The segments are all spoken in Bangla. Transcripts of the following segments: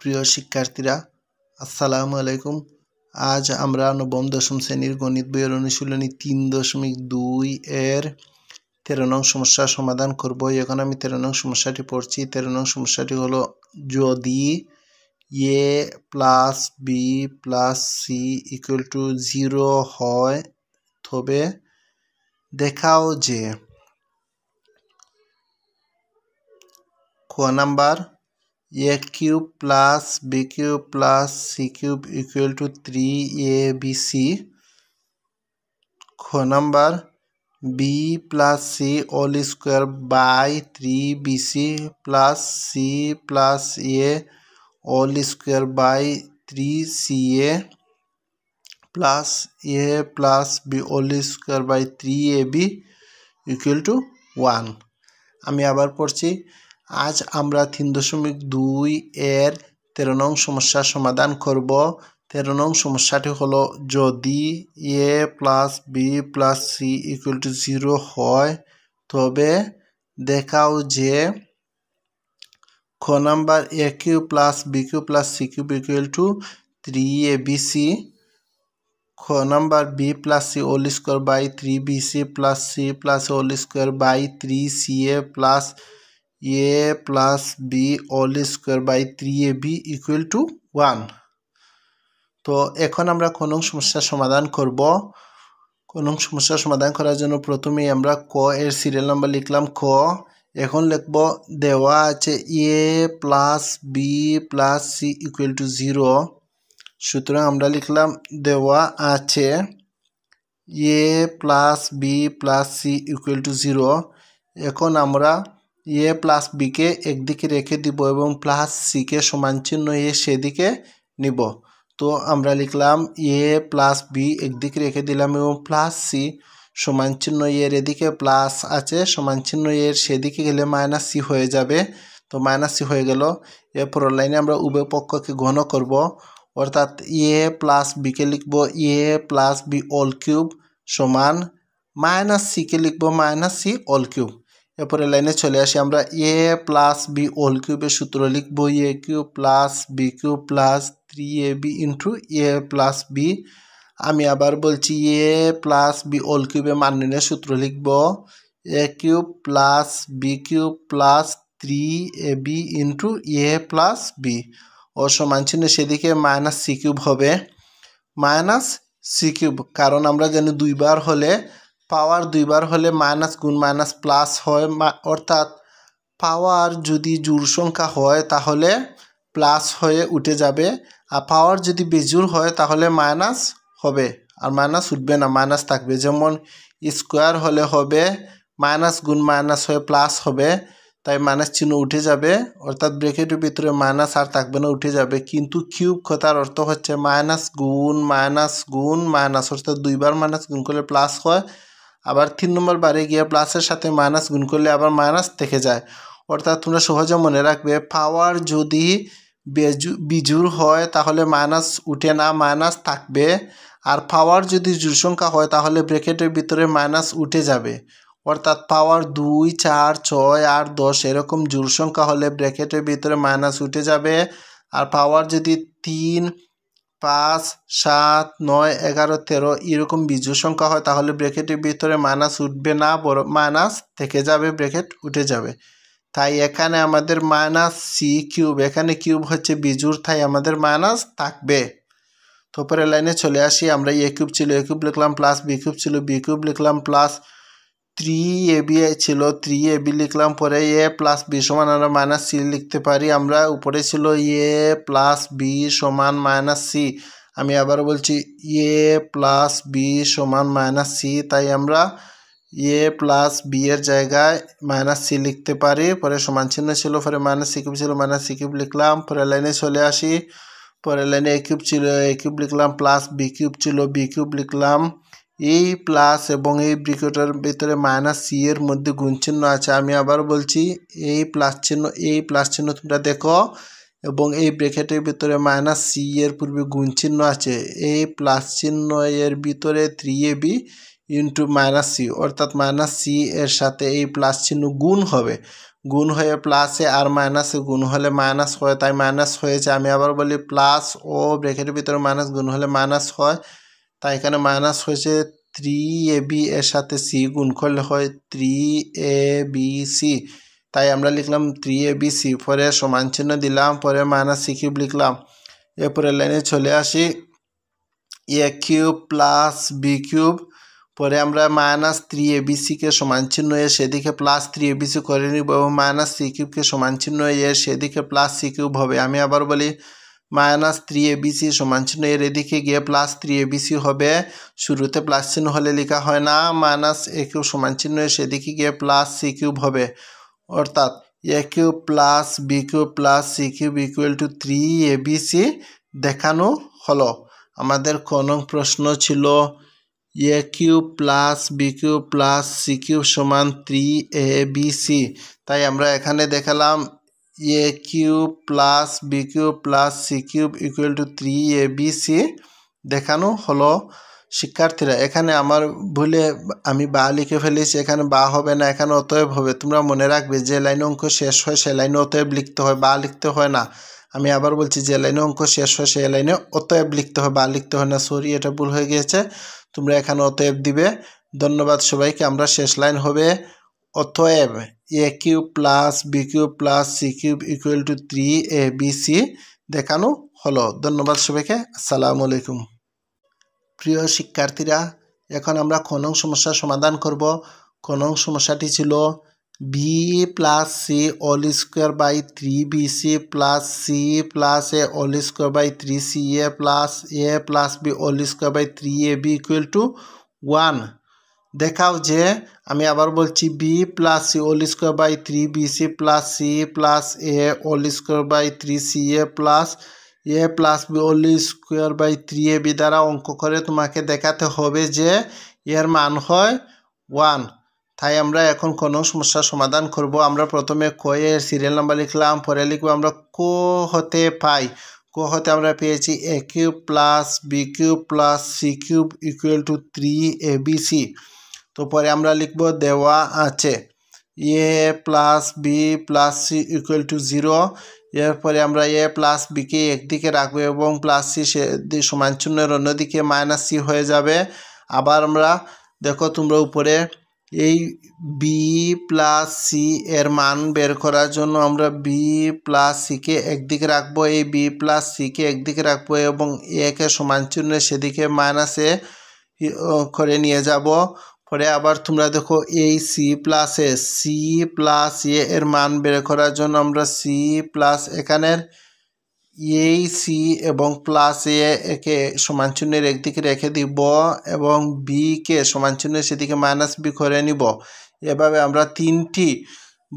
প্রিয় শিক্ষার্থীরা আসসালামু আলাইকুম আজ আমরা নবম দশম শ্রেণীর গণিত বইয়ের অনুশীলনী তিন দশমিক দুই এর তেরো নং সমস্যা সমাধান করব এখন আমি তেরো নং সমস্যাটি পড়ছি তেরো নং সমস্যাটি হলো যদি A plus B plus C equal to zero হয় তবে দেখাও যে ক number a cube plus b cube plus c cube equal to 3abc খ number b plus c all square by 3bc plus c plus a all square by 3ca plus a plus b all square by 3ab equal to 1 আমি আবার পড়ছি আজ আমরা তিন দশমিক দুই এর তেরো নং সমস্যার সমাধান করব তেরো নং সমস্যাটি হলো যদি A plus B plus C equal to zero হয় তবে দেখাও যে খ number A cube plus B cube plus C cube equal to three A B C খ number B plus C whole square by three B C plus C plus whole square by three C A plus a plus b all square by 3ab equal to 1 তো এখন আমরা কোন সমস্যা সমাধান করব কোন সমস্যা সমাধান করার জন্য প্রথমেই আমরা ক এর সিরিয়াল নাম্বার লিখলাম ক এখন লিখব দেওয়া আছে A plus B plus C equal to zero সুতরাং আমরা লিখলাম দেওয়া আছে A plus B plus C equal to zero এখন আমরা এ প্লাস বিকে একদিকে রেখে দিব এবং প্লাস সিকে সমান চিহ্ন এ সেদিকে নিব তো আমরা লিখলাম এ প্লাস বি একদিকে রেখে দিলাম এবং প্লাস সি সমান চিহ্ন এর এদিকে প্লাস আছে সমান চিহ্ন এর সেদিকে গেলে মাইনাস সি হয়ে যাবে তো মাইনাস সি হয়ে গেল এরপর লাইনে আমরা উভয় পক্ষকে ঘন করব অর্থাৎ এ প্লাস বিকে লিখব A plus B all cube সমান মাইনাস সিকে লিখব মাইনাস সি অল কিউব এরপরে লাইনে চলে আসি আমরা এ প্লাস বি হোল কিউবের সূত্র লিখবো A cube plus B cube plus three A B into A plus B আমি আবার বলছি এ প্লাস বি হোল কিউবে মান সূত্র লিখব A cube plus B cube plus three A B into A plus B ও সমান চিহ্ন সেদিকে মাইনাস সি কিউব হবে মাইনাস সি কিউব কারণ আমরা জানি দুইবার হলে পাওয়ার দুইবার হলে মাইনাস গুণ মাইনাস প্লাস হয় অর্থাৎ পাওয়ার যদি জোড় সংখ্যা হয় তাহলে প্লাস হয়ে উঠে যাবে আর পাওয়ার যদি বেজোড় হয় তাহলে মাইনাস হবে আর মাইনাস উঠবে না মাইনাস থাকবে যেমন স্কোয়ার হলে হবে মাইনাস গুণ মাইনাস হয়ে প্লাস হবে তাই মাইনাস চিহ্ন উঠে যাবে অর্থাৎ ব্রেকেটের ভিতরে মাইনাস আর থাকবে না উঠে যাবে কিন্তু কিউব কথার অর্থ হচ্ছে মাইনাস গুণ মাইনাস গুণ মাইনাস অর্থাৎ দুইবার মাইনাস গুণ করলে প্লাস হয় আবার তিন নম্বর বারে গিয়ে প্লাসের সাথে মাইনাস গুণ করলে আবার মাইনাস থেকে যায় অর্থাৎ তোমরা সহজে মনে রাখবে পাওয়ার যদি বিজুর হয় তাহলে মাইনাস উঠে না মাইনাস থাকবে আর পাওয়ার যদি জুর সংখ্যা হয় তাহলে ব্র্যাকেটের ভিতরে মাইনাস উঠে যাবে অর্থাৎ পাওয়ার দুই চার ছয় আর দশ এরকম জুর সংখ্যা হলে ব্র্যাকেটের ভিতরে মাইনাস উঠে যাবে আর পাওয়ার যদি তিন পাঁচ সাত নয় এগারো তেরো এরকম বিজু সংখ্যা হয় তাহলে ব্রেকেটের ভিতরে মাইনাস উঠবে না বড় মাইনাস থেকে যাবে ব্রেকেট উঠে যাবে তাই এখানে আমাদের মাইনাস সি কিউব এখানে কিউব হচ্ছে বিজুর তাই আমাদের মাইনাস থাকবে তো পরে লাইনে চলে আসি আমরা এ কিউব ছিল এ কিউব লিখলাম প্লাস বি কিউব ছিল বি কিউব লিখলাম প্লাস থ্রি এ বি ছিল থ্রি এ বি লিখলাম পরে এ প্লাস বি সমান আমরা মাইনাস সি লিখতে পারি আমরা উপরে ছিল এ প্লাস বি সমান মাইনাস সি আমি আবার বলছি এ প্লাস বি সমান মাইনাস সি তাই আমরা এ প্লাস বি এর জায়গায় মাইনাস সি লিখতে পারি পরে সমান চিহ্ন ছিল পরে মাইনাস সি ছিল মাইনাস সি কিউব লিখলাম পরে লাইনে চলে আসি পরে লাইনে এ কিউব ছিল এ কিউব লিখলাম প্লাস বি কিউব ছিল বি কিউব লিখলাম এই প্লাস এবং এই ব্রিকেটের ভিতরে মাইনাস সি এর মধ্যে গুণ চিহ্ন আছে আমি আবার বলছি এই প্লাস চিহ্ন এই প্লাস চিহ্ন তোমরা দেখো এবং এই ব্রেকেটের ভিতরে মাইনাস সি এর পূর্বে গুণ চিহ্ন আছে এই প্লাস চিহ্ন এর ভিতরে three A B into minus C অর্থাৎ মাইনাস সি এর সাথে এই প্লাস চিহ্ন গুণ হবে গুণ হয়ে প্লাসে আর মাইনাসে গুণ হলে মাইনাস হয় তাই মাইনাস হয়েছে আমি আবার বলি প্লাস ও ব্রেকেটের ভিতরে মাইনাস গুণ হলে মাইনাস হয় তাই এখানে মাইনাস হয়েছে থ্রি এ বি এর সাথে সি গুণ করলে হয় থ্রি এ বি সি তাই আমরা লিখলাম থ্রি এ বি সি পরে সমান চিহ্ন দিলাম পরে মাইনাস সি কিউব লিখলাম এরপরে লাইনে চলে আসি A cube plus B cube পরে আমরা মাইনাস থ্রি এ বি সিকে সমান চিহ্ন এ সেদিকে plus three A B C করে নিব এবং মাইনাস সি কিউবকে সমান চিহ্ন এ সেদিকে প্লাস সি কিউব হবে আমি আবার বলি মাইনাস থ্রি এবিসি সমান চিহ্ন এর এদিকে গিয়ে প্লাস থ্রি এবিসি হবে শুরুতে প্লাস চিহ্ন হলে লেখা হয় না মাইনাস এ কিউ সমান চিহ্ন সেদিকে গিয়ে প্লাস সি কিউব হবে অর্থাৎ A cube plus B cube plus C cube equal to three ABC দেখানো হলো আমাদের কোন প্রশ্ন ছিল A cube plus B cube plus C cube সমান থ্রি এ বি সি তাই আমরা এখানে দেখালাম A plus B plus plus cube plus c cube equal to 3abc দেখানো হলো শিক্ষার্থীরা এখানে আমার ভুলে আমি বা লিখে ফেলেছি এখানে বা হবে না এখানে অতএব হবে তোমরা মনে রাখবে যে লাইন অঙ্ক শেষ হয় সে লাইনে অতএব লিখতে হয় বা লিখতে হয় না আমি আবার বলছি যে লাইনে অঙ্ক শেষ হয় সেই লাইনে অতএব লিখতে হয় বা লিখতে হয় না সরি এটা ভুল হয়ে গিয়েছে তোমরা এখানে অতএব দিবে ধন্যবাদ সবাইকে আমরা শেষ লাইন হবে অতএব A cube plus B cube plus C cube equal to three A B C দেখানো হলো ধন্যবাদ সবাইকে আসসালামু আলাইকুম প্রিয় শিক্ষার্থীরা এখন আমরা খনং সমস্যা সমাধান করব খনং সমস্যাটি ছিল B plus C all square by three B C plus C plus A all square by three C A plus A plus B all square by three A B equal to one দেখাও যে আমি আবার বলছি B plus C all square by three B C plus C plus A all square by three C A plus A plus B all square by three A B দ্বারা অঙ্ক করে তোমাকে দেখাতে হবে যে এর মান হয় ওয়ান তাই আমরা এখন কোনো সমস্যার সমাধান করব আমরা প্রথমে ক এর সিরিয়াল নাম্বার লিখলাম পরে লিখবো আমরা কো হতে পাই ক হতে আমরা পেয়েছি A cube plus B cube plus C cube equal to three A B C তো পরে আমরা লিখব দেওয়া আছে A plus B plus C equal to zero এরপরে আমরা এ প্লাস বিকে একদিকে রাখবো এবং প্লাস সি সে সমান চিহ্নের অন্যদিকে মাইনাস সি হয়ে যাবে আবার আমরা দেখো তোমরা উপরে এই বি প্লাস সি এর মান বের করার জন্য আমরা বি প্লাস সিকে একদিকে রাখবো এই বি প্লাস সিকে একদিকে রাখবো এবং একে সমান চিহ্নে সেদিকে মাইনাসে করে নিয়ে যাব পরে আবার তোমরা দেখো এই C plus A C plus A এর মান বের করার জন্য আমরা সি প্লাস এখানের এই সি এবং প্লাস এ একে সমান চিহ্নের একদিকে রেখে দিব এবং বিকে সমান চিহ্নের সেদিকে মাইনাস বি করে নিব এভাবে আমরা তিনটি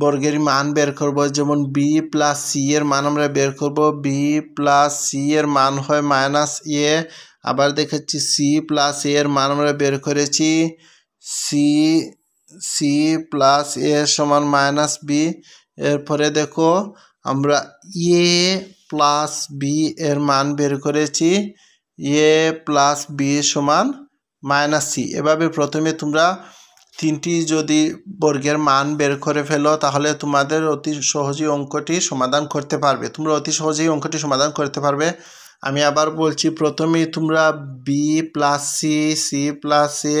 বর্গের মান বের করব যেমন বি প্লাস সি এর মান আমরা বের করব বি প্লাস সি এর মান হয় মাইনাস এ আবার দেখেছি সি প্লাস এ এর মান আমরা বের করেছি সি সি প্লাস এ সমান মাইনাস বি এরপরে দেখো আমরা এ প্লাস বি এর মান বের করেছি এ প্লাস বি সমান মাইনাস সি এভাবে প্রথমে তোমরা তিনটি যদি বর্গের মান বের করে ফেলো তাহলে তোমাদের অতি সহজেই অঙ্কটি সমাধান করতে পারবে তোমরা অতি সহজেই অঙ্কটি সমাধান করতে পারবে আমি আবার বলছি প্রথমেই তোমরা B plus C C plus A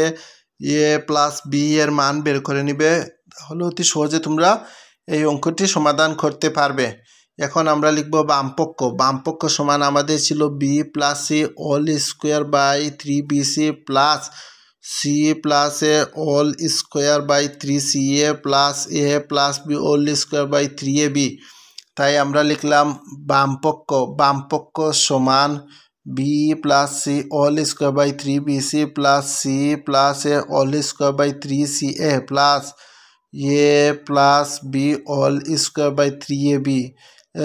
A plus B এর মান বের করে নিবে তাহলে অতি সহজে তোমরা এই অঙ্কটি সমাধান করতে পারবে এখন আমরা লিখব বামপক্ষ বামপক্ষ সমান আমাদের ছিল B plus C all square by three B C plus C plus A all square by three C A plus A plus B all square by three A B তাই আমরা লিখলাম বামপক্ষ বামপক্ষ সমান B plus C all square by three B C plus C plus A all square by three C A plus A plus B all square by three A B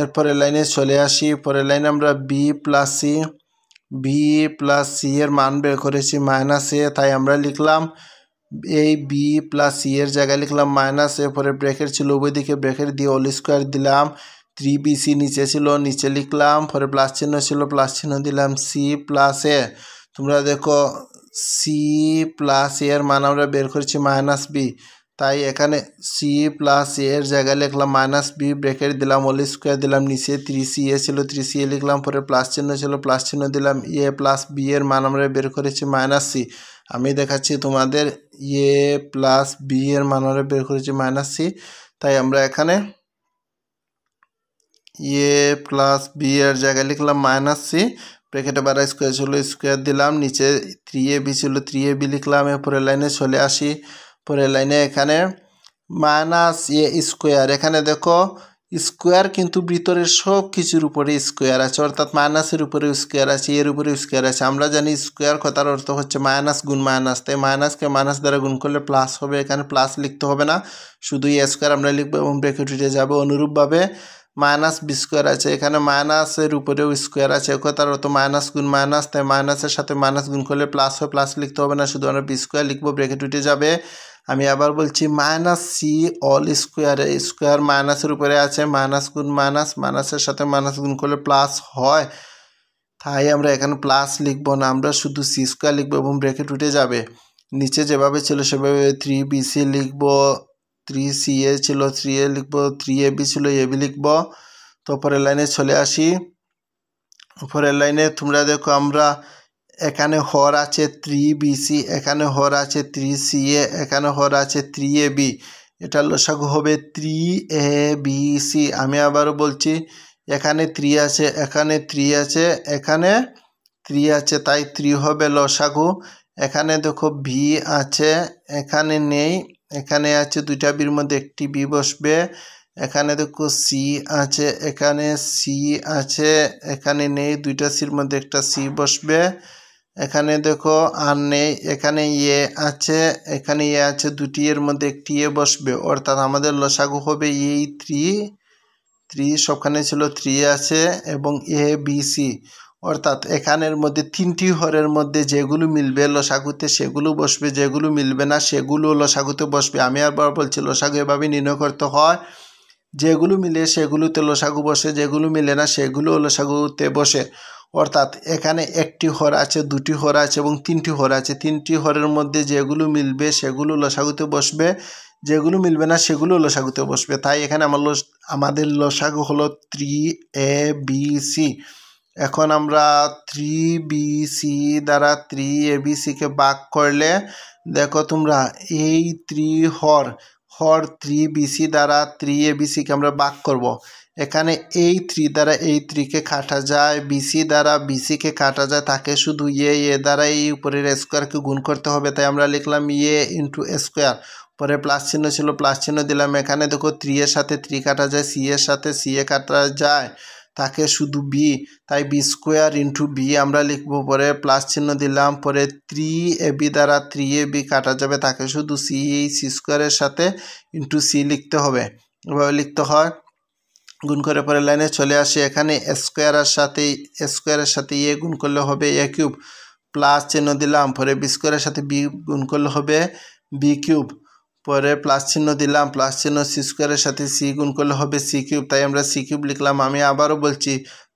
এরপরে লাইনে চলে আসি পরের লাইনে আমরা B plus C B plus C এর মান বের করেছি মাইনাস এ তাই আমরা লিখলাম এই বি প্লাস সি এর জায়গায় লিখলাম মাইনাস এ পরে ব্রেকের ছিল ওই দিকে ব্রেকের দিয়ে অল স্কোয়ার দিলাম থ্রি বিসি নিচে ছিল নিচে লিখলাম পরে প্লাস চিহ্ন ছিল প্লাস চিহ্ন দিলাম সি প্লাস এ তোমরা দেখো সি প্লাস এর মান আমরা বের করেছি মাইনাস বি তাই এখানে সি প্লাস এর জায়গায় লিখলাম মাইনাস বি ব্রেকেট দিলাম অল স্কোয়ার দিলাম নিচে থ্রি সি এ ছিল থ্রি সি এ লিখলাম পরে প্লাস চিহ্ন ছিল প্লাস চিহ্ন দিলাম এ প্লাস বি এর মান আমরা বের করেছি মাইনাস সি আমি দেখাচ্ছি তোমাদের এ প্লাস বি এর মান আমরা বের করেছি মাইনাস সি তাই আমরা এখানে এ প্লাস বি এর জায়গায় লিখলাম মাইনাস সি ব্রেকেটে বারো স্কোয়ার ষোলো স্কোয়ার দিলাম নিচে থ্রি এ বি ছিল থ্রি এ বি লিখলাম এরপরের লাইনে চলে আসি পরের লাইনে এখানে মাইনাস এ স্কোয়ার এখানে দেখো স্কোয়ার কিন্তু ভিতরের সব কিছুর উপরে স্কোয়ার আছে অর্থাৎ মাইনাসের উপরে স্কোয়ার আছে এর উপরে স্কোয়ার আছে আমরা জানি স্কোয়ার কথার অর্থ হচ্ছে মাইনাস গুণ মাইনাস তাই মাইনাসকে মাইনাস দ্বারা গুণ করলে প্লাস হবে এখানে প্লাস লিখতে হবে না শুধু এ স্কোয়ার আমরা লিখবো এবং ব্রেকেট উঠে যাবে অনুরূপভাবে মাইনাস বি স্কোয়ার আছে এখানে মাইনাসের উপরেও স্কোয়ার আছে তার তো মাইনাস গুণ মাইনাস তাই মাইনাসের সাথে মাইনাস গুণ করলে প্লাস হয় প্লাস লিখতে হবে না শুধু আমরা বি স্কোয়ার লিখবো ব্রেকেট উঠে যাবে আমি আবার বলছি minus C all square square মাইনাসের উপরে আছে মাইনাস গুণ মাইনাস মাইনাসের সাথে মাইনাস গুণ করলে প্লাস হয় তাই আমরা এখানে প্লাস লিখবো না আমরা শুধু সি স্কোয়ার লিখবো এবং ব্রেকেট উঠে যাবে নিচে যেভাবে ছিল সেভাবে থ্রি বি সি লিখবো থ্রি সি এ ছিল থ্রি এ লিখবো থ্রি এ বি ছিল এ বি লিখব তো লাইনে চলে আসি পরের লাইনে তোমরা দেখো আমরা এখানে হর আছে থ্রি সি এখানে হর আছে থ্রি সি এ এখানে হর আছে থ্রি এ বি এটা লসাগু হবে থ্রি এ বি সি আমি আবারও বলছি এখানে থ্রি আছে এখানে থ্রি আছে এখানে থ্রি আছে তাই থ্রি হবে লসাগু এখানে দেখো ভি আছে এখানে নেই এখানে আছে দুইটা বির মধ্যে একটি বি বসবে এখানে দেখো সি আছে এখানে সি আছে এখানে নেই দুইটা সির মধ্যে একটা সি বসবে এখানে দেখো আর নেই এখানে ইয়ে আছে এখানে এ আছে দুটি এর মধ্যে একটি এ বসবে অর্থাৎ আমাদের লসাগু হবে এই থ্রি থ্রি সবখানে ছিল থ্রি আছে এবং এ বি সি অর্থাৎ এখানের মধ্যে তিনটি হরের মধ্যে যেগুলো মিলবে লসাগুতে সেগুলো বসবে যেগুলো মিলবে না সেগুলো লসাগুতে বসবে আমি আরবার বলছি লসাগু এভাবে নির্ণয় করতে হয় যেগুলো মিলে সেগুলোতে লসাগু বসে যেগুলো মিলে না সেগুলো লসাগুতে বসে অর্থাৎ এখানে একটি হর আছে দুটি হর আছে এবং তিনটি হর আছে তিনটি হরের মধ্যে যেগুলো মিলবে সেগুলো লসাগুতে বসবে যেগুলো মিলবে না সেগুলো লসাগুতে বসবে তাই এখানে আমার আমাদের লসাগু হলো থ্রি এ বি সি এখন আমরা থ্রি বিসি দ্বারা থ্রি এবিসিকে বাক করলে দেখো তোমরা এই থ্রি হর হর থ্রি বিসি দ্বারা থ্রি এবিসিকে আমরা বাক করব। এখানে এই থ্রি দ্বারা এই থ্রিকে কাটা যায় বিসি দ্বারা বিসিকে কাটা যায় তাকে শুধু এ এ দ্বারা এই উপরের স্কোয়ারকে গুণ করতে হবে তাই আমরা লিখলাম এ ইন্টু স্কোয়ার পরে প্লাস চিহ্ন ছিল প্লাস চিহ্ন দিলাম এখানে দেখো থ্রি এর সাথে থ্রি কাটা যায় সি এর সাথে সি এ কাটা যায় তাকে শুধু বি তাই বি স্কোয়ার ইন্টু বি আমরা লিখবো পরে প্লাস চিহ্ন দিলাম পরে থ্রি এ বি দ্বারা থ্রি এ বি কাটা যাবে তাকে শুধু সি এই সি স্কোয়ারের সাথে ইন্টু সি লিখতে হবে এভাবে লিখতে হয় গুণ করে পরে লাইনে চলে আসে এখানে স্কোয়ারের সাথে স্কোয়ারের সাথে এ গুণ করলে হবে এ কিউব প্লাস চিহ্ন দিলাম পরে বি স্কোয়ারের সাথে বি গুণ করলে হবে বি কিউব পরে প্লাস চিহ্ন দিলাম প্লাস চিহ্ন সি স্কোয়ারের সাথে সি গুণ করলে হবে সি কিউব তাই আমরা সি কিউব লিখলাম আমি আবারও বলছি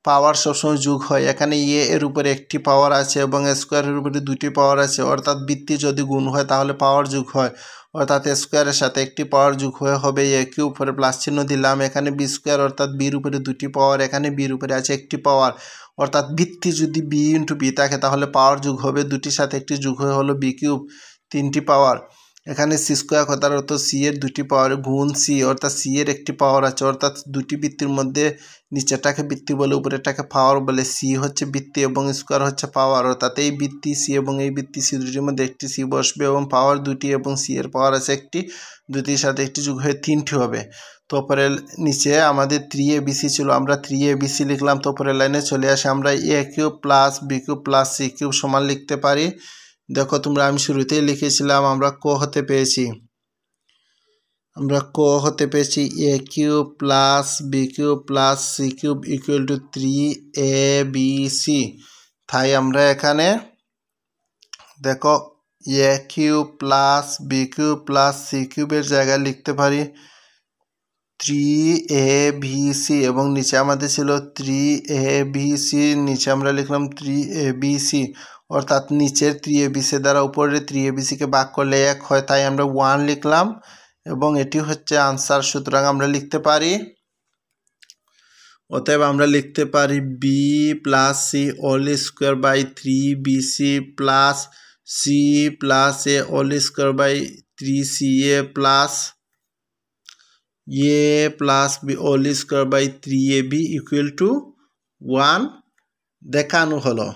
পাওয়ার সবসময় যোগ হয় এখানে এ এর উপরে একটি পাওয়ার আছে এবং স্কোয়ারের উপরে দুটি পাওয়ার আছে অর্থাৎ বৃত্তি যদি গুণ হয় তাহলে পাওয়ার যোগ হয় অর্থাৎ স্কোয়ারের সাথে একটি পাওয়ার যোগ হয়ে হবে এ কিউ উপরে প্লাস চিহ্ন দিলাম এখানে বি স্কোয়ার অর্থাৎ বির উপরে দুটি পাওয়ার এখানে বির উপরে আছে একটি পাওয়ার অর্থাৎ বৃত্তি যদি বি ইন্টু বি থাকে তাহলে পাওয়ার যোগ হবে দুটির সাথে একটি যোগ হয়ে হলো বি কিউব তিনটি পাওয়ার এখানে সি স্কোয়ার কথার অর্থ সি এর দুটি পাওয়ার গুণ সি অর্থাৎ সি এর একটি পাওয়ার আছে অর্থাৎ দুটি বৃত্তির মধ্যে নিচেরটাকে বৃত্তি বলে উপরেরটাকে পাওয়ার বলে সি হচ্ছে বৃত্তি এবং স্কোয়ার হচ্ছে পাওয়ার অর্থাৎ এই বৃত্তি সি এবং এই বৃত্তি সি দুটির মধ্যে একটি সি বসবে এবং পাওয়ার দুটি এবং সি এর পাওয়ার আছে একটি দুটির সাথে একটি যুগ হয়ে তিনটি হবে পরে নিচে আমাদের থ্রি এ বিসি ছিল আমরা থ্রি এ বিসি লিখলাম তারপরে লাইনে চলে আসে আমরা A cube plus B cube plus C cube সমান লিখতে পারি দেখো তোমরা আমি শুরুতেই লিখেছিলাম আমরা ক হতে পেয়েছি আমরা ক হতে পেয়েছি A cube plus B cube plus C cube equal to three A B C তাই আমরা এখানে দেখো A cube plus B cube plus C কিউবের জায়গায় লিখতে পারি থ্রি এ ভি সি এবং নিচে আমাদের ছিল থ্রি এ ভি সি নিচে আমরা লিখলাম থ্রি এ বি সি অর্থাৎ নিচের থ্রি এ বি সি দ্বারা উপরে থ্রি এ বি সিকে বাক করলে এক হয় তাই আমরা ওয়ান লিখলাম এবং এটি হচ্ছে আনসার সুতরাং আমরা লিখতে পারি অতএব আমরা লিখতে পারি B plus C all square by three B C plus C plus A all square by three C A plus a plus b all square by 3ab equal to 1 দেখানো হলো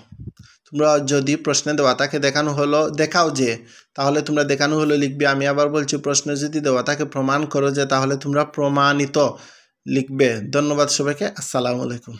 তোমরা যদি প্রশ্নে দেওয়া তাকে দেখানো হলো দেখাও যে তাহলে তোমরা দেখানো হলো লিখবে আমি আবার বলছি প্রশ্নে যদি দেওয়া তাকে প্রমাণ করো যে তাহলে তোমরা প্রমাণিত লিখবে ধন্যবাদ সবাইকে আসসালামু আলাইকুম